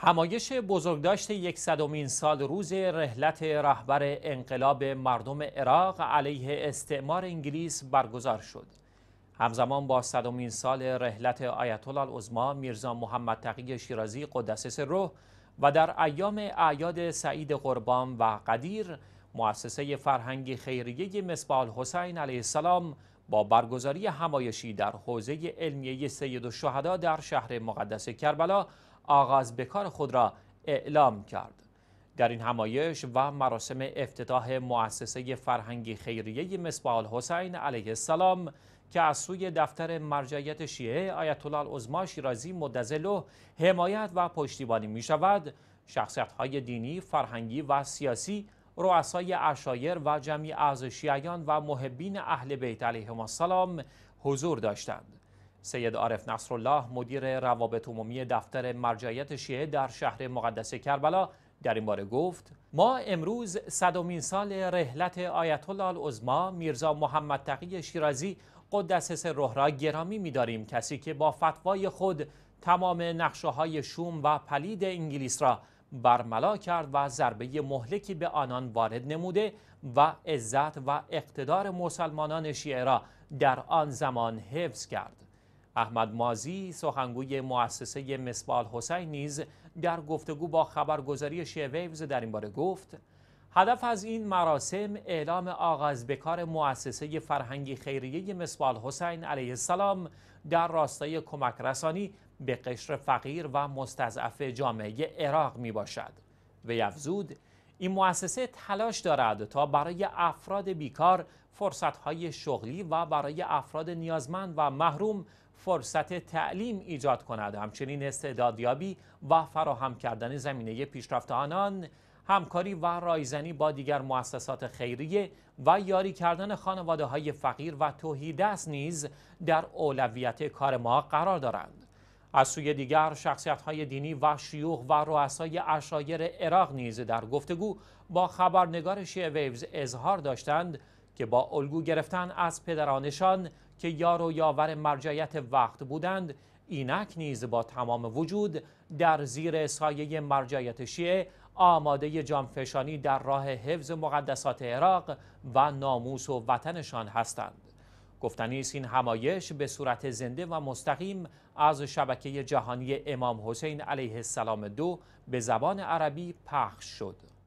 همایش بزرگداشت یکصدمین سال روز رحلت رهبر انقلاب مردم عراق علیه استعمار انگلیس برگزار شد. همزمان با صدمین سال رحلت آیت الله میرزا محمد تقی شیرازی قدسس روح و در ایام اعیاد سعید قربان و قدیر مؤسسه فرهنگی خیریه مصباح حسین علیه السلام با برگزاری همایشی در حوزه علمیه سید و شهدا در شهر مقدس کربلا آغاز به کار خود را اعلام کرد. در این همایش و مراسم افتتاح مؤسسه فرهنگی خیریه مصباح حسین علیه السلام که از سوی دفتر مرجعیت شیعه آیت الله عظما شیرازی مدزلو حمایت و پشتیبانی می شود شخصیت های دینی، فرهنگی و سیاسی رؤسای اشایر و جمعی از شیعیان و محبین اهل بیت علیهم السلام حضور داشتند. سید عارف نصرالله مدیر روابط عمومی دفتر مرجعیت شیعه در شهر مقدس کربلا در این باره گفت ما امروز صدمین سال رحلت آیت الله میرزا محمد تقی شیرازی قدس سره را گرامی می‌داریم کسی که با فتوای خود تمام نقشه های شوم و پلید انگلیس را برملا کرد و ضربه مهلکی به آنان وارد نموده و عزت و اقتدار مسلمانان شیعه را در آن زمان حفظ کرد احمد مازی سخنگوی مؤسسه مسبال حسین نیز در گفتگو با خبرگزاری شیعه ویوز در این باره گفت هدف از این مراسم اعلام آغاز به کار مؤسسه فرهنگی خیریه مسبال حسین علیه السلام در راستای کمک رسانی به قشر فقیر و مستضعف جامعه عراق می باشد و افزود این مؤسسه تلاش دارد تا برای افراد بیکار فرصت های شغلی و برای افراد نیازمند و محروم فرصت تعلیم ایجاد کند همچنین استعدادیابی و فراهم کردن زمینه پیشرفت آنان همکاری و رایزنی با دیگر مؤسسات خیریه و یاری کردن خانواده های فقیر و توهی نیز در اولویت کار ما قرار دارند از سوی دیگر شخصیت های دینی و شیوخ و رؤسای اشایر عراق نیز در گفتگو با خبرنگار شیع ویوز اظهار داشتند که با الگو گرفتن از پدرانشان که یار و یاور مرجعیت وقت بودند اینک نیز با تمام وجود در زیر سایه مرجعیت شیعه آماده جانفشانی در راه حفظ مقدسات عراق و ناموس و وطنشان هستند گفتنی است این همایش به صورت زنده و مستقیم از شبکه جهانی امام حسین علیه السلام دو به زبان عربی پخش شد.